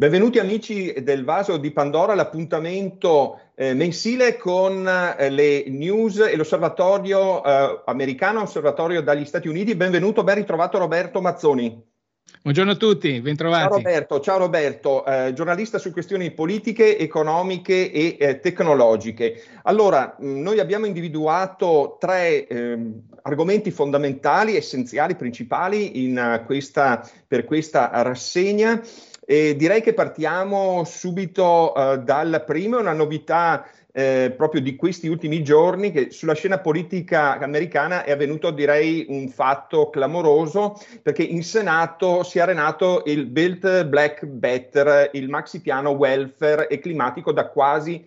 Benvenuti amici del Vaso di Pandora, l'appuntamento eh, mensile con eh, le news e l'osservatorio eh, americano, osservatorio dagli Stati Uniti. Benvenuto, ben ritrovato Roberto Mazzoni. Buongiorno a tutti, bentrovati. Ciao Roberto, ciao Roberto eh, giornalista su questioni politiche, economiche e eh, tecnologiche. Allora, mh, mm, noi abbiamo individuato tre eh, argomenti fondamentali, essenziali, principali in, uh, questa, per questa rassegna. E direi che partiamo subito uh, dal primo, una novità eh, proprio di questi ultimi giorni che sulla scena politica americana è avvenuto direi un fatto clamoroso perché in Senato si è arenato il Build Black Better, il maxi piano welfare e climatico da quasi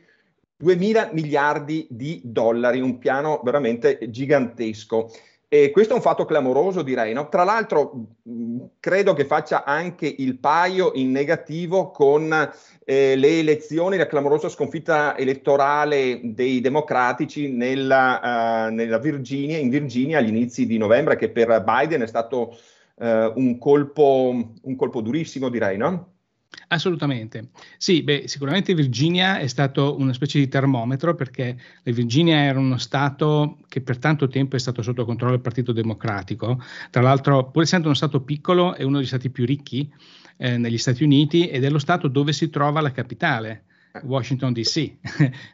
2 mila miliardi di dollari, un piano veramente gigantesco. E questo è un fatto clamoroso, direi. No? Tra l'altro, mm, credo che faccia anche il paio in negativo con eh, le elezioni, la clamorosa sconfitta elettorale dei democratici nella, uh, nella Virginia, in Virginia agli inizi di novembre, che per Biden è stato uh, un, colpo, un colpo durissimo, direi. No? Assolutamente. Sì, beh, sicuramente Virginia è stato una specie di termometro perché la Virginia era uno Stato che per tanto tempo è stato sotto controllo del Partito Democratico. Tra l'altro, pur essendo uno Stato piccolo, è uno degli Stati più ricchi eh, negli Stati Uniti ed è lo Stato dove si trova la capitale. Washington DC,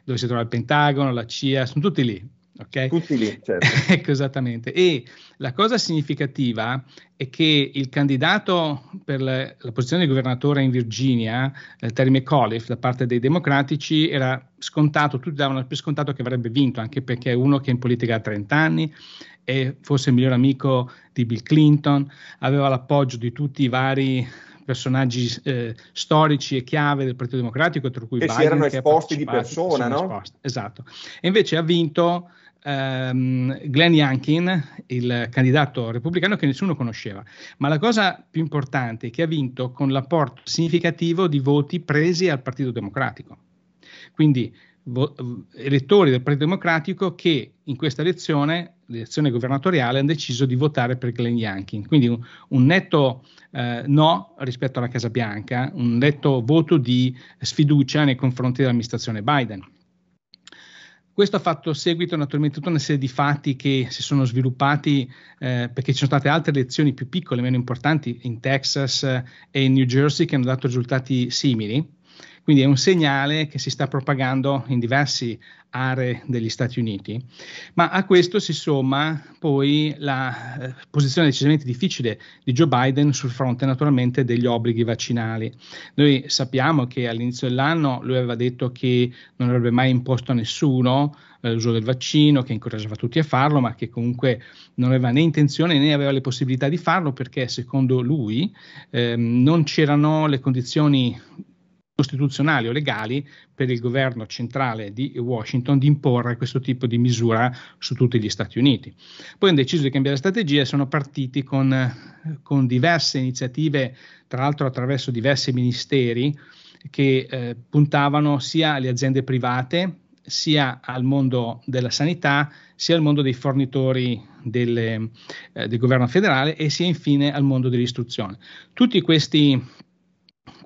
dove si trova il Pentagono, la CIA, sono tutti lì, Okay? Tutti lì, certo. ecco, esattamente. E la cosa significativa è che il candidato per la, la posizione di governatore in Virginia, eh, Terry McAuliffe, da parte dei democratici, era scontato, tutti davano per scontato che avrebbe vinto, anche perché è uno che è in politica da 30 anni, è forse il miglior amico di Bill Clinton, aveva l'appoggio di tutti i vari personaggi eh, storici e chiave del Partito Democratico, tra cui e Biden. si erano esposti di persona, no? Esposti. Esatto. E invece ha vinto um, Glenn Yankin, il candidato repubblicano che nessuno conosceva, ma la cosa più importante è che ha vinto con l'apporto significativo di voti presi al Partito Democratico. Quindi vo- elettori del Partito Democratico che in questa elezione, l'elezione governatoriale, hanno deciso di votare per Glenn Yankin. Quindi un, un netto eh, no rispetto alla Casa Bianca, un netto voto di sfiducia nei confronti dell'amministrazione Biden. Questo ha fatto seguito naturalmente a tutta una serie di fatti che si sono sviluppati eh, perché ci sono state altre elezioni più piccole, meno importanti, in Texas eh, e in New Jersey che hanno dato risultati simili quindi è un segnale che si sta propagando in diverse aree degli Stati Uniti, ma a questo si somma poi la eh, posizione decisamente difficile di Joe Biden sul fronte naturalmente degli obblighi vaccinali. Noi sappiamo che all'inizio dell'anno lui aveva detto che non avrebbe mai imposto a nessuno eh, l'uso del vaccino, che incoraggiava tutti a farlo, ma che comunque non aveva né intenzione né aveva le possibilità di farlo perché secondo lui eh, non c'erano le condizioni costituzionali o legali per il governo centrale di Washington di imporre questo tipo di misura su tutti gli Stati Uniti. Poi hanno deciso di cambiare strategia e sono partiti con, con diverse iniziative, tra l'altro attraverso diversi ministeri che eh, puntavano sia alle aziende private sia al mondo della sanità, sia al mondo dei fornitori delle, eh, del governo federale e sia infine al mondo dell'istruzione. Tutti questi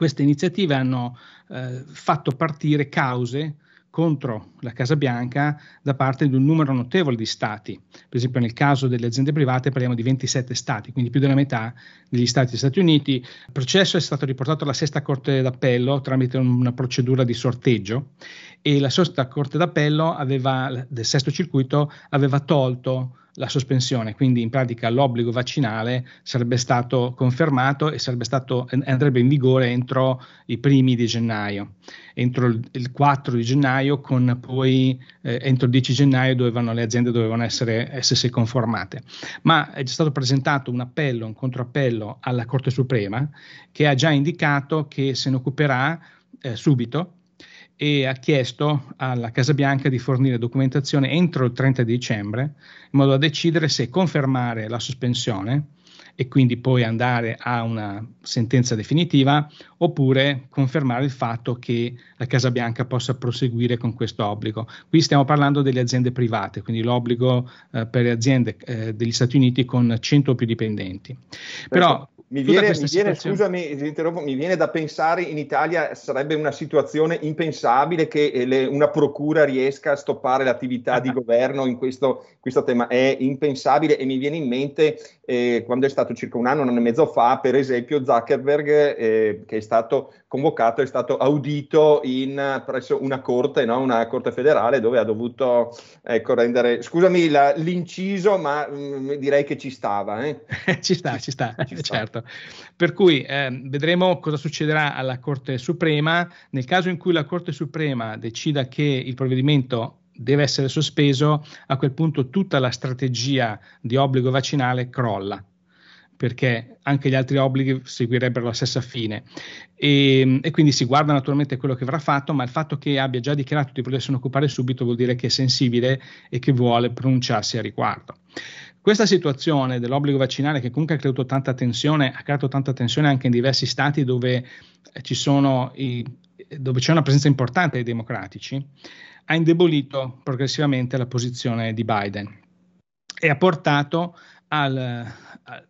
queste iniziative hanno eh, fatto partire cause contro la Casa Bianca da parte di un numero notevole di stati. Per esempio nel caso delle aziende private parliamo di 27 stati, quindi più della metà degli stati degli Stati Uniti. Il processo è stato riportato alla sesta Corte d'Appello tramite una procedura di sorteggio e la sesta Corte d'Appello aveva, del sesto circuito aveva tolto la sospensione, quindi in pratica l'obbligo vaccinale sarebbe stato confermato e stato, andrebbe in vigore entro i primi di gennaio, entro il 4 di gennaio, con poi eh, entro il 10 gennaio dovevano, le aziende dovevano essere, essersi conformate. Ma è stato presentato un appello, un controappello alla Corte Suprema che ha già indicato che se ne occuperà eh, subito e ha chiesto alla Casa Bianca di fornire documentazione entro il 30 dicembre in modo da decidere se confermare la sospensione e quindi poi andare a una sentenza definitiva oppure confermare il fatto che la Casa Bianca possa proseguire con questo obbligo. Qui stiamo parlando delle aziende private, quindi l'obbligo eh, per le aziende eh, degli Stati Uniti con 100 o più dipendenti. Però mi viene, mi viene scusami, mi viene da pensare in Italia sarebbe una situazione impensabile che eh, le, una procura riesca a stoppare l'attività di governo in questo, questo, tema. È impensabile e mi viene in mente e quando è stato circa un anno, un anno e mezzo fa, per esempio Zuckerberg, eh, che è stato convocato, è stato audito in, presso una corte, no? una corte federale, dove ha dovuto ecco, rendere, scusami la, l'inciso, ma mh, mm, direi che ci stava. Eh? ci sta, ci sta, ci sta. certo. Per cui eh, vedremo cosa succederà alla Corte Suprema. Nel caso in cui la Corte Suprema decida che il provvedimento deve essere sospeso, a quel punto tutta la strategia di obbligo vaccinale crolla perché anche gli altri obblighi seguirebbero la stessa fine. E, e, quindi si guarda naturalmente quello che verrà fatto, ma il fatto che abbia già dichiarato di potersene occupare subito vuol dire che è sensibile e che vuole pronunciarsi a riguardo. Questa situazione dell'obbligo vaccinale, che comunque ha creato tanta tensione, ha creato tanta tensione anche in diversi stati dove, i, dove c'è una presenza importante dei democratici, ha indebolito progressivamente la posizione di Biden e ha portato al,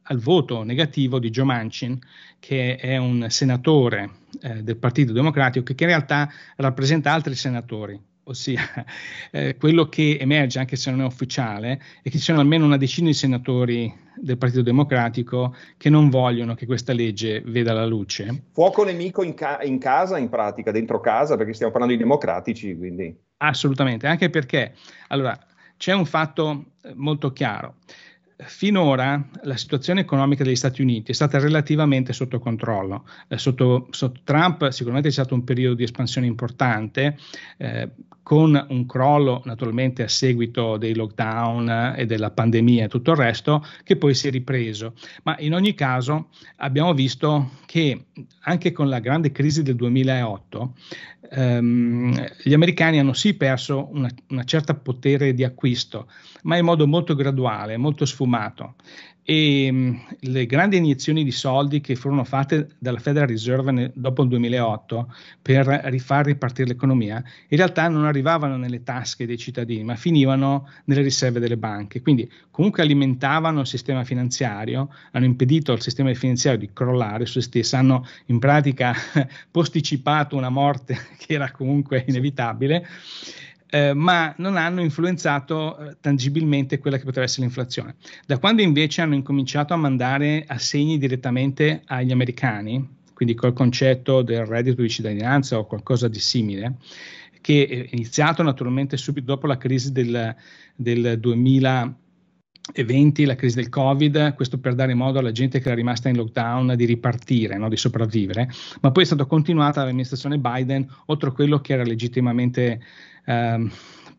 al, voto negativo di Joe Manchin, che è un senatore eh, del Partito Democratico, che, che in realtà rappresenta altri senatori, ossia eh, quello che emerge, anche se non è ufficiale, è che ci sono almeno una decina di senatori del Partito Democratico che non vogliono che questa legge veda la luce. Fuoco nemico in, ca- in casa, in pratica, dentro casa, perché stiamo parlando di democratici, quindi. Assolutamente, anche perché allora c'è un fatto eh, molto chiaro. Finora la situazione economica degli Stati Uniti è stata relativamente sotto controllo. Eh, sotto, sotto, Trump sicuramente c'è stato un periodo di espansione importante, eh, con un crollo naturalmente a seguito dei lockdown eh, e della pandemia e tutto il resto, che poi si è ripreso. Ma in ogni caso abbiamo visto che anche con la grande crisi del 2008, ehm, gli americani hanno sì perso un certo potere di acquisto, ma in modo molto graduale, molto sfumato sfumato e ehm, le grandi iniezioni di soldi che furono fatte dalla Federal Reserve nel, dopo il 2008 per rifar ripartire l'economia, in realtà non arrivavano nelle tasche dei cittadini, ma finivano nelle riserve delle banche. Quindi comunque alimentavano il sistema finanziario, hanno impedito al sistema finanziario di crollare su se stesso, hanno in pratica posticipato una morte che era comunque inevitabile eh, ma non hanno influenzato eh, tangibilmente quella che potrebbe essere l'inflazione. Da quando invece hanno incominciato a mandare assegni direttamente agli americani, quindi col concetto del reddito di cittadinanza o qualcosa di simile, che è iniziato naturalmente subito dopo la crisi del, del 2000 eventi, la crisi del Covid, questo per dare modo alla gente che era rimasta in lockdown di ripartire, no? di sopravvivere, ma poi è stata continuata l'amministrazione Biden oltre a quello che era legittimamente Ehm,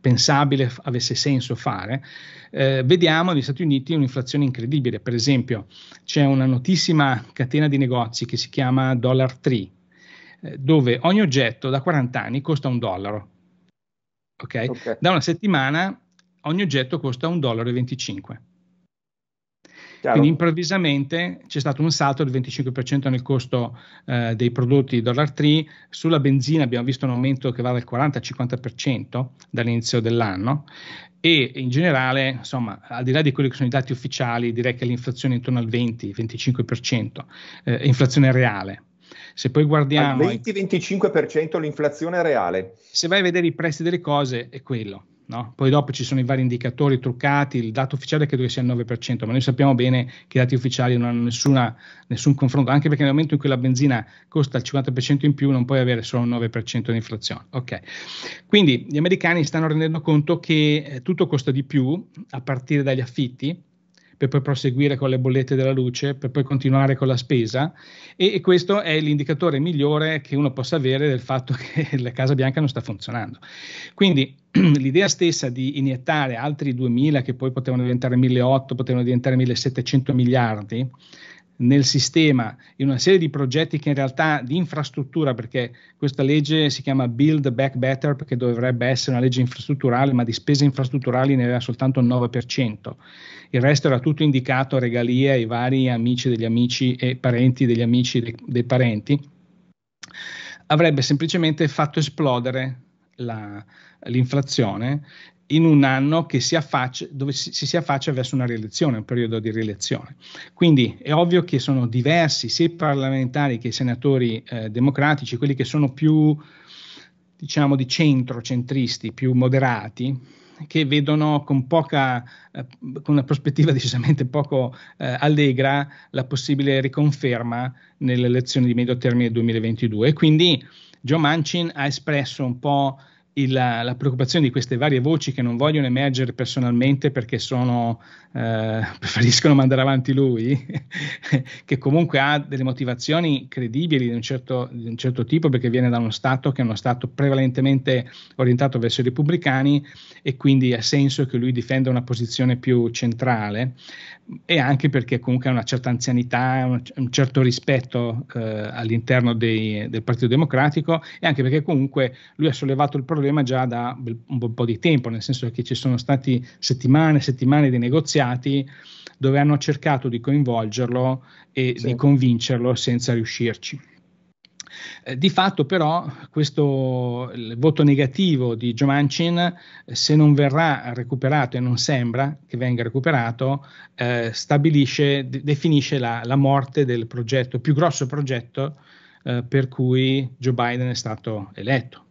pensabile avesse senso fare, eh, vediamo negli Stati Uniti un'inflazione incredibile. Per esempio, c'è una notissima catena di negozi che si chiama Dollar Tree, eh, dove ogni oggetto da 40 anni costa un dollaro. Okay? okay. Da una settimana ogni oggetto costa un dollaro e 25. Chiaro. Quindi improvvisamente c'è stato un salto del 25% nel costo eh, dei prodotti Dollar Tree, sulla benzina abbiamo visto un aumento che va dal 40 al 50% dall'inizio dell'anno e in generale, insomma, al di là di quelli che sono i dati ufficiali, direi che l'inflazione è intorno al 20-25%, eh, inflazione reale. Se poi guardiamo... Al 20-25% l'inflazione reale. Se vai a vedere i prezzi delle cose è quello. No? Poi dopo ci sono i vari indicatori truccati, il dato ufficiale credo che sia il 9%, ma noi sappiamo bene che i dati ufficiali non hanno nessuna, nessun confronto, anche perché nel momento in cui la benzina costa il 50% in più non puoi avere solo un 9% di inflazione. Okay. Quindi gli americani stanno rendendo conto che eh, tutto costa di più a partire dagli affitti per poi proseguire con le bollette della luce, per poi continuare con la spesa e, e questo è l'indicatore migliore che uno possa avere del fatto che la Casa Bianca non sta funzionando. Quindi l'idea stessa di iniettare altri 2.000 che poi potevano diventare 1.800, potevano diventare 1.700 miliardi nel sistema in una serie di progetti che in realtà di infrastruttura, perché questa legge si chiama Build Back Better, perché dovrebbe essere una legge infrastrutturale, ma di spese infrastrutturali ne aveva soltanto il 9%. Il resto era tutto indicato a regalie ai vari amici degli amici e parenti degli amici dei, dei parenti. Avrebbe semplicemente fatto esplodere la, l'inflazione in un anno che si affaccia, dove si, si affaccia verso una rielezione, un periodo di rielezione. Quindi è ovvio che sono diversi sia i parlamentari che i senatori eh, democratici, quelli che sono più diciamo di centro, centristi, più moderati, che vedono con, poca, eh, con una prospettiva decisamente poco eh, allegra la possibile riconferma nelle elezioni di medio termine 2022. E quindi Joe Manchin ha espresso un po' il, la preoccupazione di queste varie voci che non vogliono emergere personalmente perché sono, eh, preferiscono mandare avanti lui, che comunque ha delle motivazioni credibili di un, certo, di un, certo, tipo perché viene da uno Stato che è uno Stato prevalentemente orientato verso i repubblicani e quindi ha senso che lui difenda una posizione più centrale e anche perché comunque ha una certa anzianità, un, un certo rispetto eh, all'interno dei, del Partito Democratico e anche perché comunque lui ha sollevato il problema problema già da un bel po' di tempo, nel senso che ci sono stati settimane e settimane di negoziati dove hanno cercato di coinvolgerlo e sì. di convincerlo senza riuscirci. Eh, di fatto però questo voto negativo di Jomancin, eh, se non verrà recuperato e non sembra che venga recuperato, eh, stabilisce, de- definisce la, la, morte del progetto, più grosso progetto eh, per cui Joe Biden è stato eletto.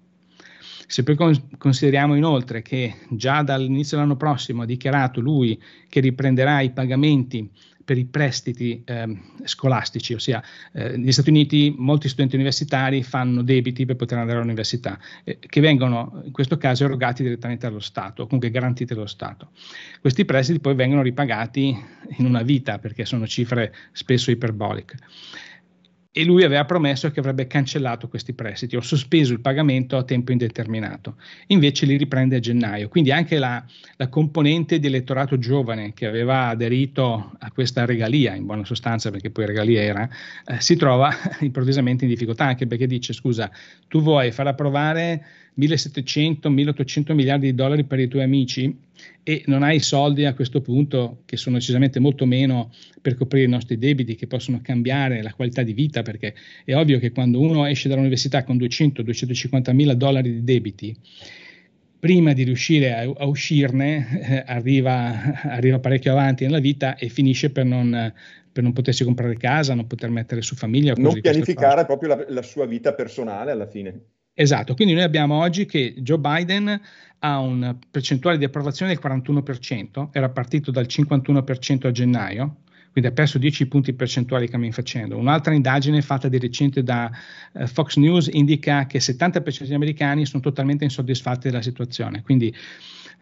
Se poi consideriamo inoltre che già dall'inizio dell'anno prossimo ha dichiarato lui che riprenderà i pagamenti per i prestiti eh, scolastici, ossia eh, negli Stati Uniti molti studenti universitari fanno debiti per poter andare all'università, eh, che vengono in questo caso erogati direttamente dallo Stato, comunque garantiti dallo Stato. Questi prestiti poi vengono ripagati in una vita, perché sono cifre spesso iperboliche e lui aveva promesso che avrebbe cancellato questi prestiti o sospeso il pagamento a tempo indeterminato. Invece li riprende a gennaio. Quindi anche la, la componente di elettorato giovane che aveva aderito a questa regalia, in buona sostanza perché poi regalia era, eh, si trova improvvisamente in difficoltà anche perché dice scusa, tu vuoi far approvare 1700-1800 miliardi di dollari per i tuoi amici? e non hai soldi a questo punto, che sono decisamente molto meno per coprire i nostri debiti, che possono cambiare la qualità di vita, perché è ovvio che quando uno esce dall'università con 200-250 mila dollari di debiti, prima di riuscire a, a uscirne eh, arriva, arriva, parecchio avanti nella vita e finisce per non, per non potersi comprare casa, non poter mettere su famiglia. Non pianificare proprio la, la sua vita personale alla fine. Esatto, quindi noi abbiamo oggi che Joe Biden ha un percentuale di approvazione del 41%, era partito dal 51% a gennaio, quindi ha perso 10 punti percentuali cammin facendo. Un'altra indagine fatta di recente da eh, Fox News indica che il 70% degli americani sono totalmente insoddisfatti della situazione, quindi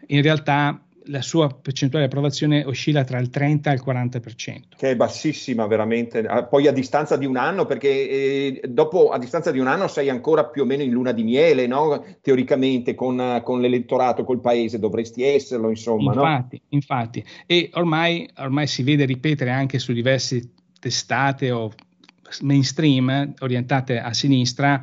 in realtà la sua percentuale di approvazione oscilla tra il 30 e il 40%. Che è bassissima veramente, ah, poi a distanza di un anno, perché eh, dopo a distanza di un anno sei ancora più o meno in luna di miele, no? teoricamente con, con l'elettorato, col paese, dovresti esserlo, insomma. Infatti, no? infatti. e ormai, ormai si vede ripetere anche su diverse testate o mainstream orientate a sinistra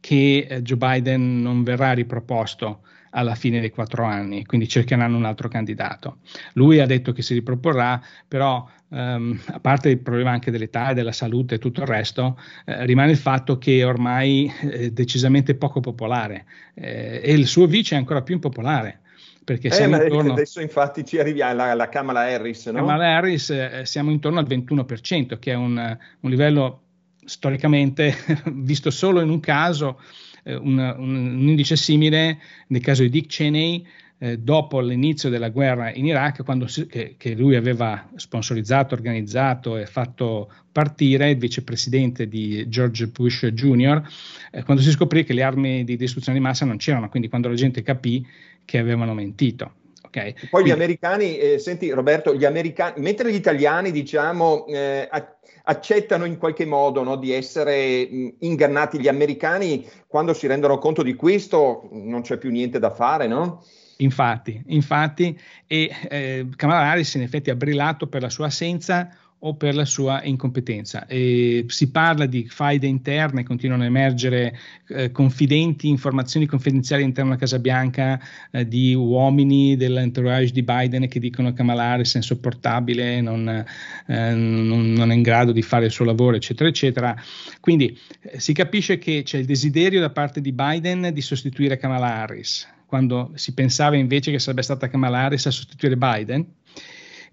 che eh, Joe Biden non verrà riproposto alla fine dei quattro anni, quindi cercheranno un altro candidato. Lui ha detto che si riproporrà, però ehm, a parte il problema anche dell'età e della salute e tutto il resto, eh, rimane il fatto che ormai eh, è decisamente poco popolare eh, e il suo vice è ancora più impopolare perché eh, siamo intorno... adesso infatti ci arriviamo alla, alla Kamala Harris, no? Kamala Harris eh, siamo intorno al 21%, che è un, un livello storicamente visto solo in un caso eh, un, un, indice simile, nel caso di Dick Cheney, eh, dopo l'inizio della guerra in Iraq, quando si, che, che, lui aveva sponsorizzato, organizzato e fatto partire, il vicepresidente di George Bush Jr., eh, quando si scoprì che le armi di distruzione di massa non c'erano, quindi quando la gente capì che avevano mentito. Okay. Poi Quindi. gli americani, eh, senti Roberto, gli americani, mentre gli italiani diciamo, eh, accettano in qualche modo no, di essere mh, ingannati, gli americani quando si rendono conto di questo non c'è più niente da fare, no? Infatti, infatti, e eh, Camara Harris in effetti ha brillato per la sua assenza, o per la sua incompetenza. E si parla di faide interne, continuano a emergere eh, confidenti, informazioni confidenziali all'interno della Casa Bianca eh, di uomini dell'entourage di Biden che dicono che Kamala Harris è insopportabile, non, eh, non, non, è in grado di fare il suo lavoro, eccetera, eccetera. Quindi eh, si capisce che c'è il desiderio da parte di Biden di sostituire Kamala Harris, quando si pensava invece che sarebbe stata Kamala Harris a sostituire Biden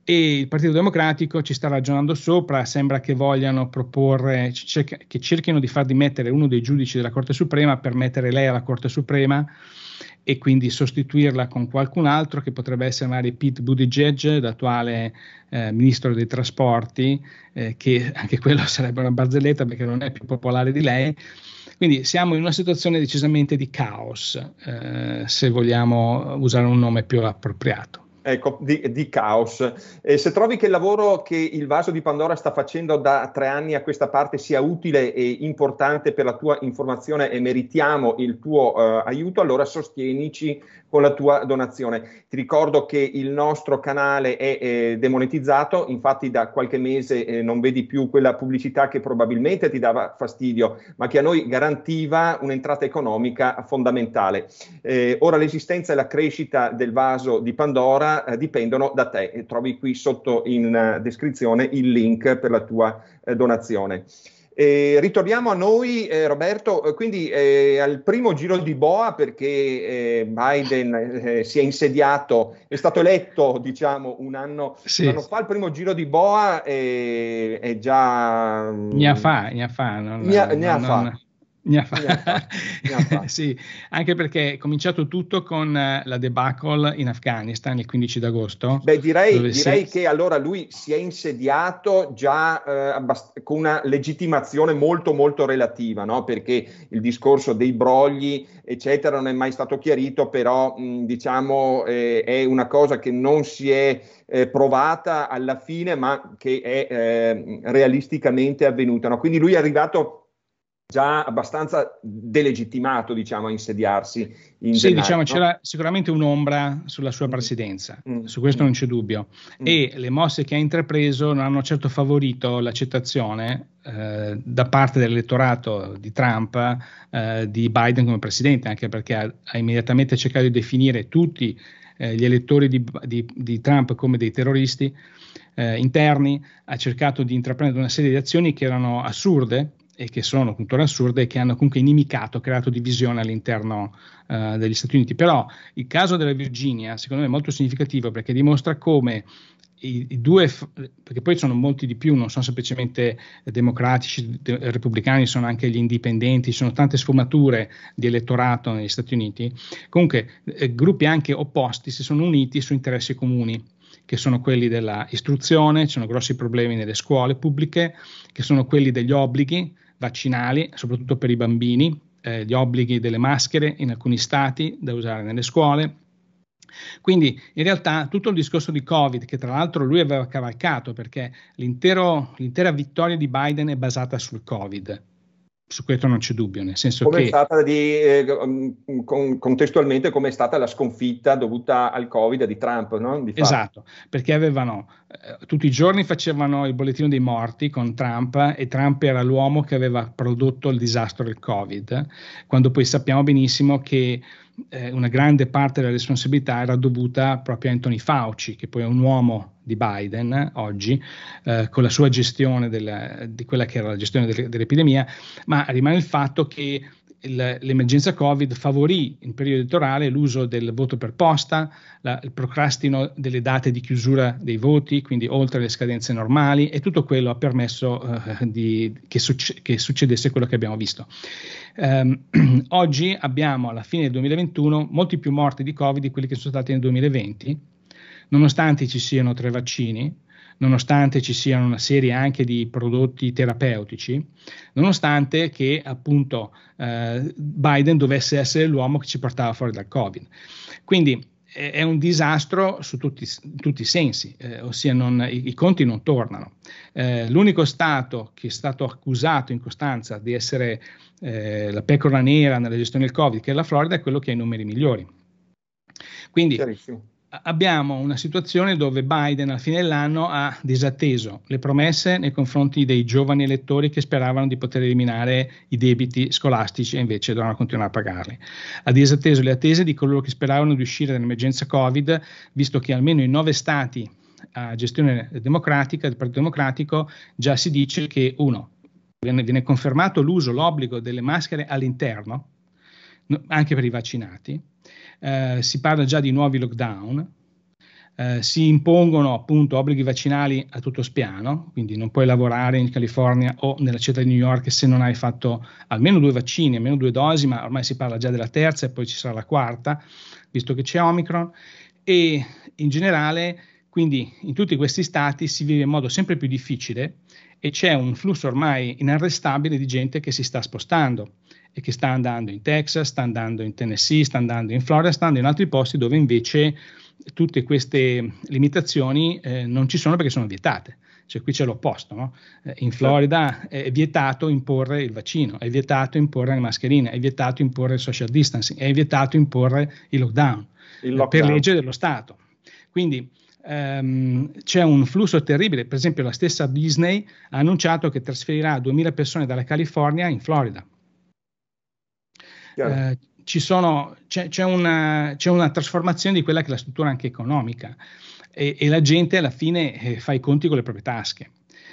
e il Partito Democratico ci sta ragionando sopra, sembra che vogliano proporre, che cerchino di far dimettere uno dei giudici della Corte Suprema per mettere lei alla Corte Suprema e quindi sostituirla con qualcun altro che potrebbe essere magari Pete Buttigieg, l'attuale eh, ministro dei trasporti, eh, che anche quello sarebbe una barzelletta perché non è più popolare di lei. Quindi siamo in una situazione decisamente di caos, eh, se vogliamo usare un nome più appropriato ecco, di, di caos. Eh, se trovi che il lavoro che il vaso di Pandora sta facendo da tre anni a questa parte sia utile e importante per la tua informazione e meritiamo il tuo eh, aiuto, allora sostienici con la tua donazione. Ti ricordo che il nostro canale è eh, demonetizzato, infatti da qualche mese eh, non vedi più quella pubblicità che probabilmente ti dava fastidio, ma che a noi garantiva un'entrata economica fondamentale. Eh, ora l'esistenza e la crescita del vaso di Pandora eh, dipendono da te. E trovi qui sotto in eh, descrizione il link per la tua eh, donazione. E ritorniamo a noi, eh, Roberto, eh, quindi eh, al primo giro di Boa perché eh, Biden si è insediato, è stato eletto diciamo un anno, sì. un anno fa, il primo giro di Boa è già... Ne ha mm, fa, ne ha fa. Non, ne ha, non, ha non, fa. Ne ha, fa- ne ha fatto. sì, anche perché è cominciato tutto con eh, la debacle in Afghanistan il 15 d'agosto. Beh, direi, direi si... che allora lui si è insediato già eh, abbast- con una legittimazione molto molto relativa, no? perché il discorso dei brogli, eccetera, non è mai stato chiarito, però mh, diciamo eh, è una cosa che non si è eh, provata alla fine, ma che è eh, realisticamente avvenuta. No? Quindi lui è arrivato già abbastanza delegittimato diciamo, a insediarsi. In sì, denaro, diciamo c'era sicuramente un'ombra sulla sua mm. presidenza, mm. su questo mm. non c'è dubbio. Mm. E le mosse che ha intrapreso non hanno certo favorito l'accettazione eh, da parte dell'elettorato di Trump eh, di Biden come presidente, anche perché ha, ha immediatamente cercato di definire tutti eh, gli elettori di, di, di, Trump come dei terroristi. Eh, interni ha cercato di intraprendere una serie di azioni che erano assurde e che sono culture assurde e che hanno comunque inimicato, creato divisione all'interno eh, degli Stati Uniti. Però il caso della Virginia, secondo me, è molto significativo perché dimostra come i, i due, perché poi sono molti di più, non sono semplicemente democratici, de, repubblicani, sono anche gli indipendenti, ci sono tante sfumature di elettorato negli Stati Uniti. Comunque, eh, gruppi anche opposti si sono uniti su interessi comuni che sono quelli dell'istruzione, ci sono grossi problemi nelle scuole pubbliche, che sono quelli degli obblighi, vaccinali, soprattutto per i bambini, eh, gli obblighi delle maschere in alcuni stati da usare nelle scuole. Quindi in realtà tutto il discorso di Covid, che tra l'altro lui aveva cavalcato perché l'intera vittoria di Biden è basata sul Covid, su questo non c'è dubbio, nel senso come che... È stata di, eh, mm, con, contestualmente come è stata la sconfitta dovuta al Covid di Trump, no? Di esatto, perché avevano, eh, tutti i giorni facevano il bollettino dei morti con Trump e Trump era l'uomo che aveva prodotto il disastro del Covid, quando poi sappiamo benissimo che eh, una grande parte della responsabilità era dovuta proprio a Anthony Fauci, che poi è un uomo di Biden eh, oggi, eh, con la sua gestione della, di quella che era la gestione del, dell'epidemia, ma rimane il fatto che il, l'emergenza Covid favorì in periodo elettorale l'uso del voto per posta, la, il procrastino delle date di chiusura dei voti, quindi oltre le scadenze normali, e tutto quello ha permesso eh, di, che, succe, che, succedesse quello che abbiamo visto. Um, oggi abbiamo alla fine del 2021 molti più morti di Covid di quelli che sono stati nel 2020 nonostante ci siano tre vaccini, nonostante ci siano una serie anche di prodotti terapeutici, nonostante che appunto eh, Biden dovesse essere l'uomo che ci portava fuori dal Covid. Quindi è un disastro su tutti, tutti i sensi, eh, ossia non, i, i, conti non tornano. Eh, l'unico Stato che è stato accusato in costanza di essere eh, la pecora nera nella gestione del Covid, che è la Florida, è quello che ha i numeri migliori. Quindi, Chiarissimo abbiamo una situazione dove Biden alla fine dell'anno ha disatteso le promesse nei confronti dei giovani elettori che speravano di poter eliminare i debiti scolastici e invece dovranno continuare a pagarli. Ha disatteso le attese di coloro che speravano di uscire dall'emergenza Covid, visto che almeno in nove stati a gestione democratica del Partito Democratico già si dice che uno viene, confermato l'uso, l'obbligo delle maschere all'interno, anche per i vaccinati, eh, si parla già di nuovi lockdown, eh, si impongono appunto obblighi vaccinali a tutto spiano, quindi non puoi lavorare in California o nella città di New York se non hai fatto almeno due vaccini, almeno due dosi, ma ormai si parla già della terza e poi ci sarà la quarta, visto che c'è Omicron, e in generale quindi in tutti questi stati si vive in modo sempre più difficile e c'è un flusso ormai inarrestabile di gente che si sta spostando e che sta andando in Texas, sta andando in Tennessee, sta andando in Florida, sta andando in altri posti dove invece tutte queste limitazioni eh, non ci sono perché sono vietate. Cioè qui c'è l'opposto, no? Eh, in Florida è vietato imporre il vaccino, è vietato imporre le mascherine, è vietato imporre il social distancing, è vietato imporre il lockdown, il lockdown. per legge dello Stato. Quindi ehm, c'è un flusso terribile, per esempio la stessa Disney ha annunciato che trasferirà 2000 persone dalla California in Florida. Yeah. Eh, sono, c'è, c'è, una, c'è, una, trasformazione di quella che è la struttura anche economica e, e la gente alla fine eh, fa i conti con le proprie tasche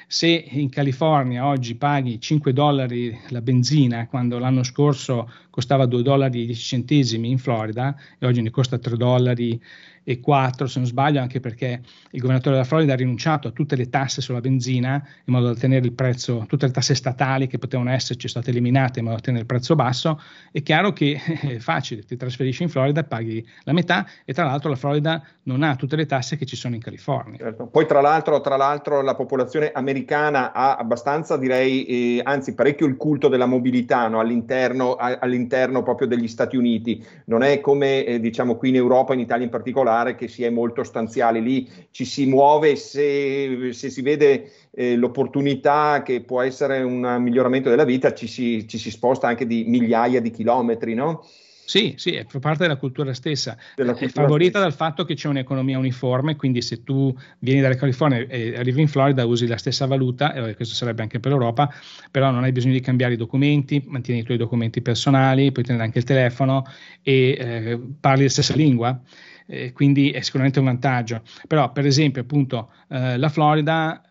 se in California oggi paghi 5 dollari la benzina quando l'anno scorso costava 2 dollari e 10 centesimi in Florida e oggi ne costa 3 dollari e 4 se non sbaglio anche perché il governatore della Florida ha rinunciato a tutte le tasse sulla benzina in modo da tenere il prezzo, tutte le tasse statali che potevano esserci state eliminate in modo da ottenere il prezzo basso, è chiaro che è facile, ti trasferisci in Florida, paghi la metà e tra l'altro la Florida non ha tutte le tasse che ci sono in California. Certo. Poi tra l'altro, tra l'altro la popolazione americana ha abbastanza direi, eh, anzi parecchio il culto della mobilità no? all'interno, all'interno all'interno proprio degli Stati Uniti, non è come eh, diciamo qui in Europa, in Italia in particolare, che si è molto stanziali, lì ci si muove se, se si vede eh, l'opportunità che può essere un miglioramento della vita, ci si, ci si sposta anche di migliaia di chilometri, no? Sì, sì, è parte della cultura stessa, della cultura è favorita stessa. dal fatto che c'è un'economia uniforme, quindi se tu vieni dalla California e arrivi in Florida usi la stessa valuta, e eh, questo sarebbe anche per l'Europa, però non hai bisogno di cambiare i documenti, mantieni i tuoi documenti personali, puoi tenere anche il telefono e eh, parli la stessa lingua. Eh, quindi è sicuramente un vantaggio. Però, per esempio, appunto, eh, la Florida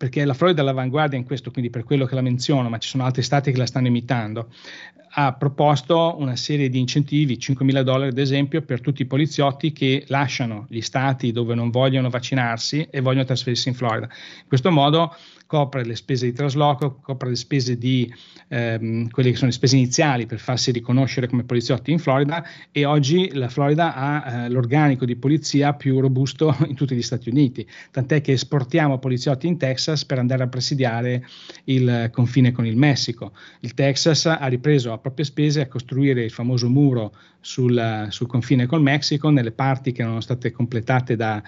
perché la Florida è all'avanguardia in questo, quindi per quello che la menziono, ma ci sono altri stati che la stanno imitando, ha proposto una serie di incentivi, 5.000 dollari ad esempio, per tutti i poliziotti che lasciano gli stati dove non vogliono vaccinarsi e vogliono trasferirsi in Florida. In questo modo copre le spese di trasloco, copre le spese di ehm, quelle che sono le spese iniziali per farsi riconoscere come poliziotti in Florida e oggi la Florida ha eh, l'organico di polizia più robusto in tutti gli Stati Uniti, tant'è che esportiamo poliziotti in Texas per andare a presidiare il confine con il Messico. Il Texas ha ripreso a proprie spese a costruire il famoso muro sul, sul confine col Messico nelle parti che erano state completate da,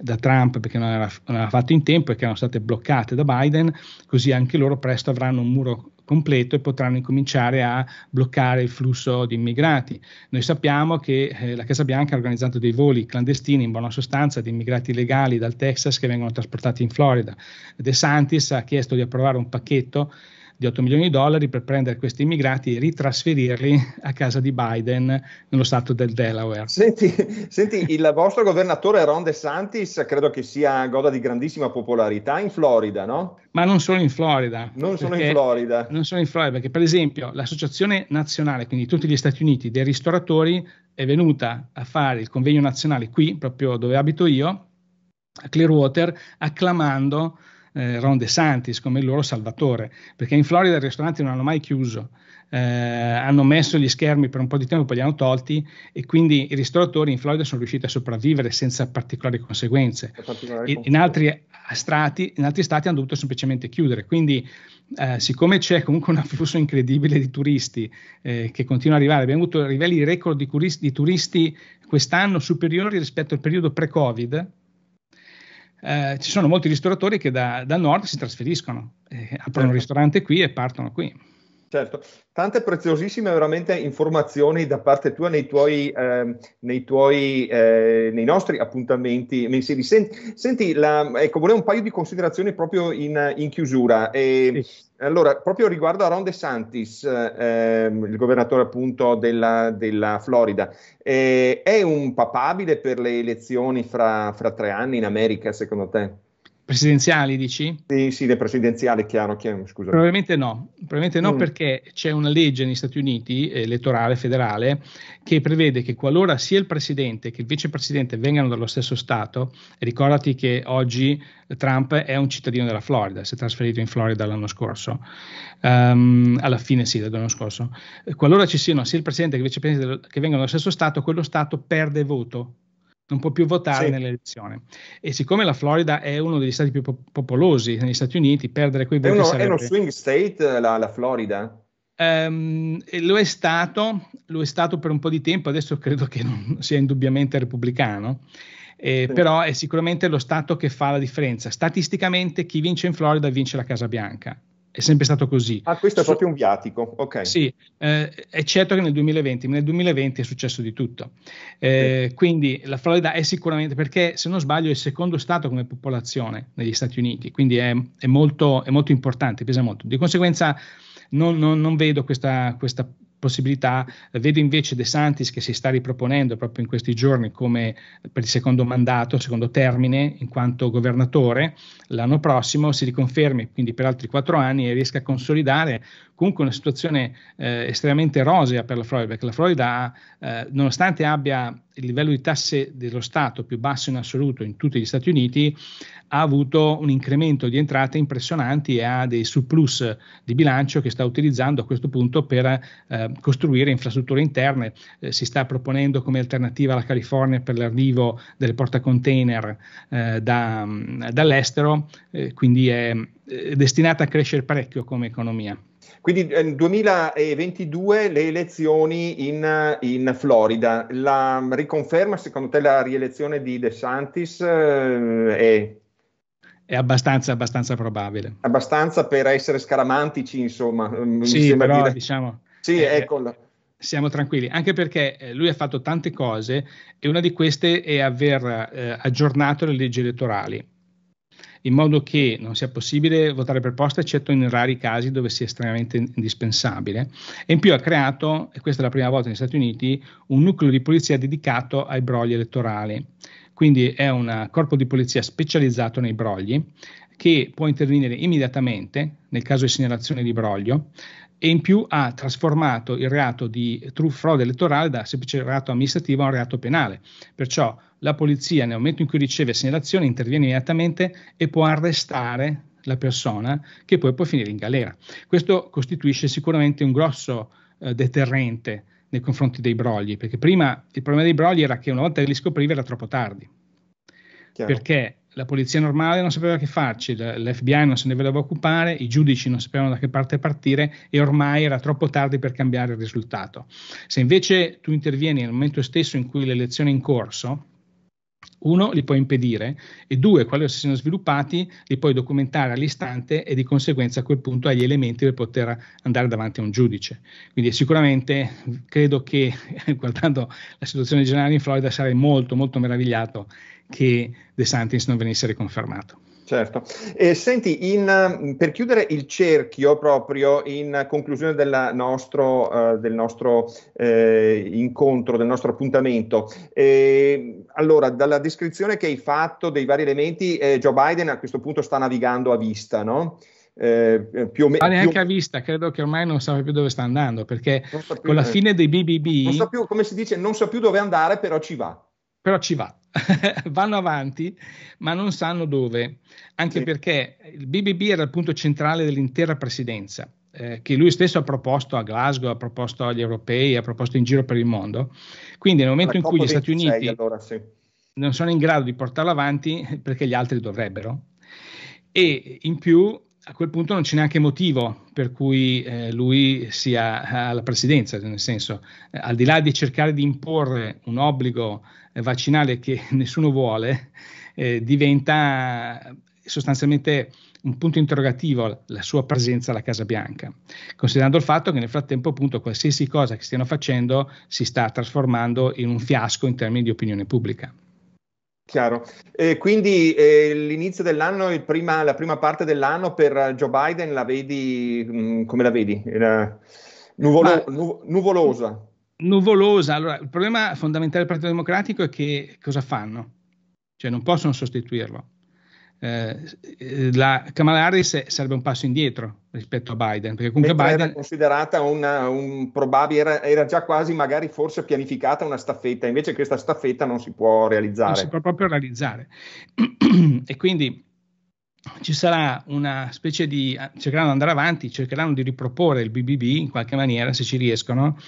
da Trump perché non era, non aveva fatto in tempo e che erano state bloccate da Biden, così anche loro presto avranno un muro completo e potranno incominciare a bloccare il flusso di immigrati. Noi sappiamo che eh, la Casa Bianca ha organizzato dei voli clandestini in buona sostanza di immigrati legali dal Texas che vengono trasportati in Florida. De Santis ha chiesto di approvare un pacchetto di 8 milioni di dollari per prendere questi immigrati e ritrasferirli a casa di Biden nello stato del Delaware. Senti, senti il vostro governatore Ron DeSantis credo che sia, goda di grandissima popolarità in Florida, no? Ma non solo in Florida. Non solo in Florida. Non solo in Florida, perché per esempio l'Associazione Nazionale, quindi tutti gli Stati Uniti, dei ristoratori è venuta a fare il convegno nazionale qui, proprio dove abito io, a Clearwater, acclamando eh, Ron DeSantis come il loro salvatore, perché in Florida i ristoranti non hanno mai chiuso, eh, hanno messo gli schermi per un po' di tempo, poi li hanno tolti e quindi i ristoratori in Florida sono riusciti a sopravvivere senza particolari conseguenze. Particolari in, in, altri strati, in, altri stati hanno dovuto semplicemente chiudere, quindi eh, siccome c'è comunque un afflusso incredibile di turisti eh, che continua ad arrivare, abbiamo avuto livelli record di, curisti, di turisti quest'anno superiori rispetto al periodo pre-Covid, eh, ci sono molti ristoratori che da, dal nord si trasferiscono, eh, aprono certo. un ristorante qui e partono qui. Certo, tante preziosissime veramente informazioni da parte tua nei tuoi, eh, nei, tuoi eh, nei, nostri appuntamenti mensili. Senti, senti la, ecco, volevo un paio di considerazioni proprio in, in chiusura. E, sì. Allora, proprio riguardo a Ron DeSantis, ehm, il governatore appunto della, della Florida, eh, è un papabile per le elezioni fra, fra tre anni in America, secondo te? Presidenziali, dici? Sì, sì, le presidenziali, chiaro, chiaro scusa. Probabilmente no, probabilmente no mm. perché c'è una legge negli Stati Uniti, eh, elettorale federale, che prevede che qualora sia il presidente che il vicepresidente vengano dallo stesso Stato, ricordati che oggi Trump è un cittadino della Florida, si è trasferito in Florida l'anno scorso, um, alla fine sì, dell'anno scorso, qualora ci siano sia il presidente che il vicepresidente che vengano dallo stesso Stato, quello Stato perde voto non può più votare sì. nell'elezione. E siccome la Florida è uno degli stati più popolosi negli Stati Uniti, perdere quei voti. È uno, sarebbe... è uno swing state eh, la, la Florida? Um, lo, è stato, lo è stato per un po' di tempo, adesso credo che non sia indubbiamente repubblicano. Eh, sì. Però è sicuramente lo Stato che fa la differenza. Statisticamente chi vince in Florida vince la Casa Bianca, è sempre stato così. Ah, questo è Su- proprio un viatico, ok. Sì, eh, eccetto che nel 2020, ma nel 2020 è successo di tutto. Eh, okay. Quindi la Florida è sicuramente, perché se non sbaglio è il secondo stato come popolazione negli Stati Uniti, quindi è, è, molto, è molto importante, pesa molto. Di conseguenza non, non, non vedo questa, questa possibilità. Vedo invece De Santis che si sta riproponendo proprio in questi giorni come per il secondo mandato, secondo termine, in quanto governatore. L'anno prossimo si riconfermi quindi per altri quattro anni e riesca a consolidare comunque una situazione eh, estremamente rosea per la Florida, perché la Florida, eh, nonostante abbia il livello di tasse dello Stato più basso in assoluto in tutti gli Stati Uniti, ha avuto un incremento di entrate impressionanti e ha dei surplus di bilancio che sta utilizzando a questo punto per eh, eh, costruire infrastrutture interne. Eh, si sta proponendo come alternativa alla California per l'arrivo delle portacontainer eh, da, mm, dall'estero, eh, quindi è, è eh, destinata a crescere parecchio come economia. Quindi nel 2022 le elezioni in, in, Florida, la riconferma secondo te la rielezione di De Santis eh, è... È abbastanza, abbastanza probabile. Abbastanza per essere scaramantici, insomma. Mm, sì, però dire... diciamo, sì, eh, eccolo. Siamo tranquilli, anche perché eh, lui ha fatto tante cose e una di queste è aver eh, aggiornato le leggi elettorali in modo che non sia possibile votare per posta eccetto in rari casi dove sia estremamente indispensabile. E in più ha creato, e questa è la prima volta negli Stati Uniti, un nucleo di polizia dedicato ai brogli elettorali. Quindi è un corpo di polizia specializzato nei brogli che può intervenire immediatamente nel caso di segnalazione di broglio, e in più ha trasformato il reato di frode elettorale da semplice reato amministrativo a un reato penale. Perciò la polizia nel momento in cui riceve segnalazione interviene immediatamente e può arrestare la persona che poi può finire in galera. Questo costituisce sicuramente un grosso eh, deterrente nei confronti dei brogli, perché prima il problema dei brogli era che una volta che li scopriva era troppo tardi. Chiaro. Perché la polizia normale non sapeva che farci, l'FBI non se ne voleva occupare, i giudici non sapevano da che parte partire e ormai era troppo tardi per cambiare il risultato. Se invece tu intervieni nel momento stesso in cui l'elezione è in corso, uno, li puoi impedire e due, quando si sono sviluppati, li puoi documentare all'istante e di conseguenza a quel punto hai gli elementi per poter andare davanti a un giudice. Quindi sicuramente credo che guardando la situazione generale in Florida sarei molto molto meravigliato che De Santis non venisse riconfermato. Certo. E senti, in, mm, per chiudere il cerchio proprio in conclusione nostro, uh, del nostro eh, incontro, del nostro appuntamento, eh, allora dalla descrizione che hai fatto dei vari elementi, eh, Joe Biden a questo punto sta navigando a vista, no? Eh, più o meno. Ma ah, neanche più... a vista, credo che ormai non sa più dove sta andando, perché so con la fine dei BBB... Non so più, come si dice, non so più dove andare, però ci va. Però ci va. vanno avanti, ma non sanno dove, anche sì. perché il BBB era il punto centrale dell'intera presidenza, eh, che lui stesso ha proposto a Glasgow, ha proposto agli europei, ha proposto in giro per il mondo. Quindi nel momento La in cui gli 26, Stati Uniti allora, sì. non sono in grado di portarlo avanti perché gli altri dovrebbero, e in più a quel punto non c'è neanche motivo per cui eh, lui sia alla presidenza, nel senso, eh, al di là di cercare di imporre un obbligo eh, vaccinale che nessuno vuole, eh, diventa sostanzialmente un punto interrogativo la sua presenza alla Casa Bianca, considerando il fatto che nel frattempo appunto qualsiasi cosa che stiano facendo si sta trasformando in un fiasco in termini di opinione pubblica. Chiaro. Eh, quindi eh, l'inizio dell'anno, prima, la prima parte dell'anno per Joe Biden la vedi mh, mm, come la vedi? La nuvolo, Ma, nu, nuvolosa. Nuvolosa. Allora, il problema fondamentale del Partito Democratico è che cosa fanno? Cioè non possono sostituirlo. Eh, eh la Kamala Harris sarebbe un passo indietro rispetto a Biden, perché comunque Mentre Biden... Era considerata una, un probabile, era, era, già quasi magari forse pianificata una staffetta, invece questa staffetta non si può realizzare. Non si può proprio realizzare. e quindi ci sarà una specie di... cercheranno di andare avanti, cercheranno di riproporre il BBB in qualche maniera, se ci riescono,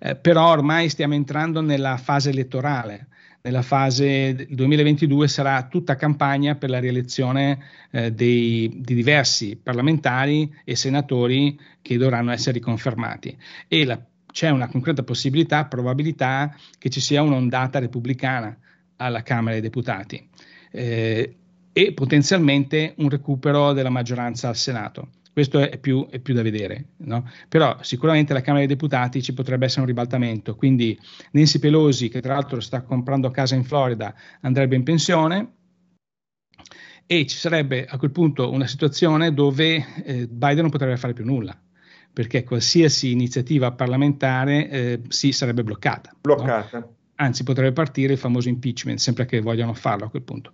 eh, però ormai stiamo entrando nella fase elettorale nella fase 2022 sarà tutta campagna per la rielezione eh, dei, di diversi parlamentari e senatori che dovranno essere riconfermati e la, c'è una concreta possibilità, probabilità che ci sia un'ondata repubblicana alla Camera dei Deputati eh, e potenzialmente un recupero della maggioranza al Senato questo è più, è più da vedere, no? però sicuramente la Camera dei Deputati ci potrebbe essere un ribaltamento, quindi Nancy Pelosi che tra l'altro sta comprando casa in Florida andrebbe in pensione e ci sarebbe a quel punto una situazione dove eh, Biden non potrebbe fare più nulla perché qualsiasi iniziativa parlamentare eh, si sarebbe bloccata. Bloccata. No? Anzi, potrebbe partire il famoso impeachment, sempre che vogliano farlo a quel punto.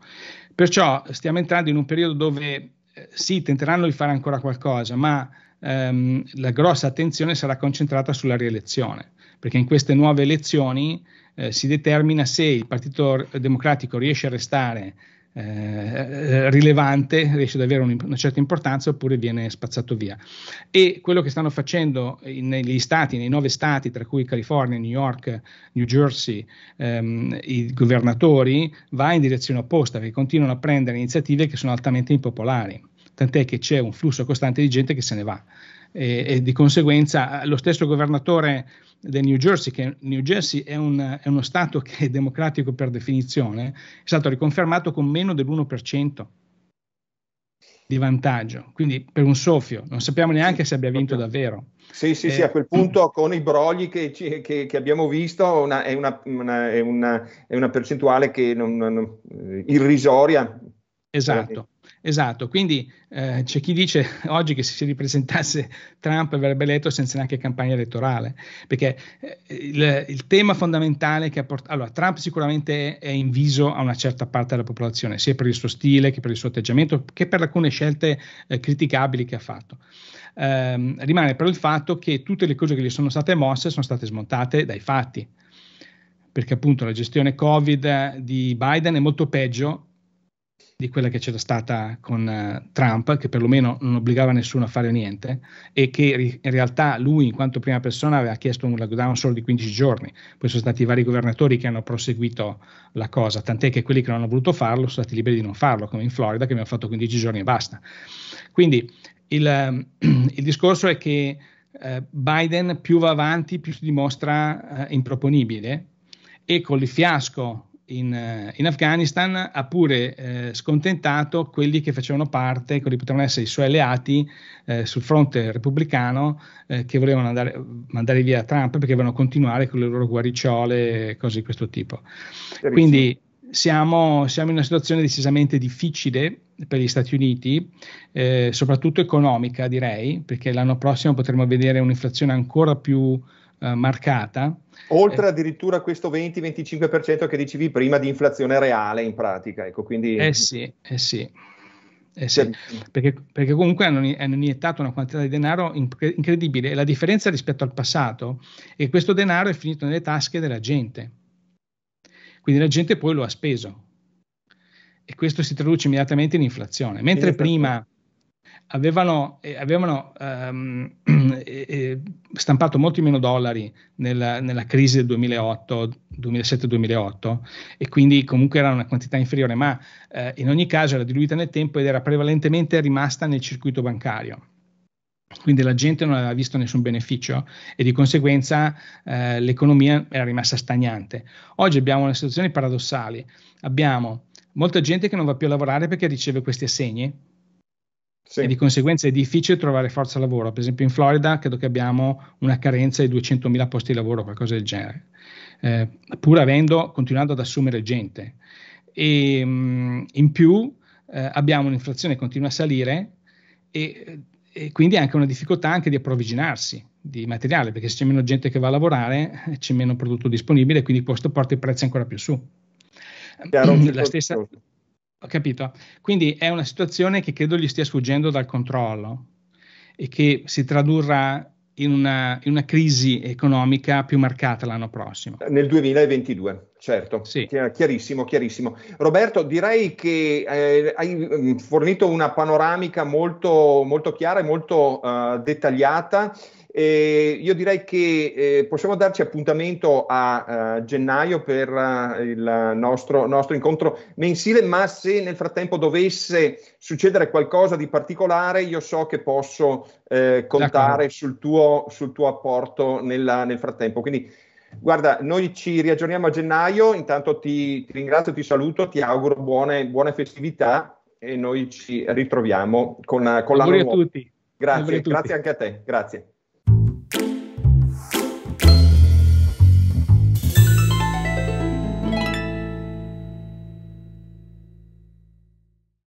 Perciò stiamo entrando in un periodo dove eh, sì, tenteranno di fare ancora qualcosa, ma ehm, la grossa attenzione sarà concentrata sulla rielezione, perché in queste nuove elezioni eh, si determina se il Partito Democratico riesce a restare eh, rilevante, riesce ad avere una certa importanza oppure viene spazzato via. E quello che stanno facendo in, negli stati, nei nove stati, tra cui California, New York, New Jersey, ehm, i governatori, va in direzione opposta, perché continuano a prendere iniziative che sono altamente impopolari tant'è che c'è un flusso costante di gente che se ne va. E, e di conseguenza lo stesso governatore del New Jersey, che New Jersey è, un, è uno Stato che è democratico per definizione, è stato riconfermato con meno dell'1% di vantaggio, quindi per un soffio, non sappiamo neanche se abbia vinto davvero. Sì, sì, eh, sì, a quel punto con i brogli che, ci, che, che abbiamo visto una, è, una, una, è, una, è, una, percentuale che non, non, eh, irrisoria. Esatto. Esatto, quindi eh, c'è chi dice oggi che se si ripresentasse Trump avrebbe letto senza neanche campagna elettorale, perché eh, il, il, tema fondamentale che ha portato... Allora, Trump sicuramente è, è inviso a una certa parte della popolazione, sia per il suo stile che per il suo atteggiamento, che per alcune scelte eh, criticabili che ha fatto. Ehm, rimane però il fatto che tutte le cose che gli sono state mosse sono state smontate dai fatti, perché appunto la gestione Covid eh, di Biden è molto peggio di quella che c'era stata con uh, Trump, che perlomeno non obbligava nessuno a fare niente e che ri- in realtà lui in quanto prima persona aveva chiesto un lockdown solo di 15 giorni, poi sono stati i vari governatori che hanno proseguito la cosa, tant'è che quelli che non hanno voluto farlo sono stati liberi di non farlo, come in Florida che abbiamo fatto 15 giorni e basta. Quindi il, ehm, il discorso è che uh, Biden più va avanti più si dimostra uh, improponibile e con il fiasco in, eh, in Afghanistan ha pure eh, scontentato quelli che facevano parte, quelli che potevano essere i suoi alleati eh, sul fronte repubblicano eh, che volevano andare, mandare via Trump perché volevano continuare con le loro guariciole e cose di questo tipo. Quindi siamo, siamo, in una situazione decisamente difficile per gli Stati Uniti, eh, soprattutto economica direi, perché l'anno prossimo potremo vedere un'inflazione ancora più eh, marcata. Oltre addirittura a questo 20-25% che dicevi prima di inflazione reale in pratica, ecco, quindi... Eh sì, eh sì. Eh sì, perché, perché, comunque hanno, hanno, iniettato una quantità di denaro incredibile e la differenza rispetto al passato è che questo denaro è finito nelle tasche della gente. Quindi la gente poi lo ha speso e questo si traduce immediatamente in inflazione. Mentre prima avevano, eh, avevano ehm, eh, stampato molti meno dollari nella, nella crisi del 2008, 2007-2008 e quindi comunque era una quantità inferiore, ma eh, in ogni caso era diluita nel tempo ed era prevalentemente rimasta nel circuito bancario. Quindi la gente non aveva visto nessun beneficio e di conseguenza eh, l'economia era rimasta stagnante. Oggi abbiamo situazioni paradossali, abbiamo molta gente che non va più a lavorare perché riceve questi assegni, sì. E di conseguenza è difficile trovare forza lavoro. Per esempio in Florida credo che abbiamo una carenza di 200.000 posti di lavoro, qualcosa del genere, eh, pur avendo, continuando ad assumere gente. E, mh, mm, in più eh, abbiamo un'inflazione che continua a salire e, eh, e quindi anche una difficoltà anche di approvvigionarsi di materiale, perché se c'è meno gente che va a lavorare eh, c'è meno prodotto disponibile, quindi questo porta i prezzi ancora più su. Chiaro, la stessa, ho capito. Quindi è una situazione che credo gli stia sfuggendo dal controllo e che si tradurrà in una, in una crisi economica più marcata l'anno prossimo. Nel 2022, certo. Sì. Chiarissimo, chiarissimo. Roberto, direi che eh, hai mm, fornito una panoramica molto, molto chiara e molto uh, dettagliata e eh, io direi che eh, possiamo darci appuntamento a, uh, gennaio per uh, il nostro, nostro, incontro mensile, ma se nel frattempo dovesse succedere qualcosa di particolare, io so che posso eh, contare sul tuo, sul tuo, apporto nella, nel frattempo. Quindi, guarda, noi ci riaggiorniamo a gennaio, intanto ti, ti ringrazio, ti saluto, ti auguro buone, buone, festività e noi ci ritroviamo con, con l'anno nuovo. Grazie, a grazie anche a te. Grazie.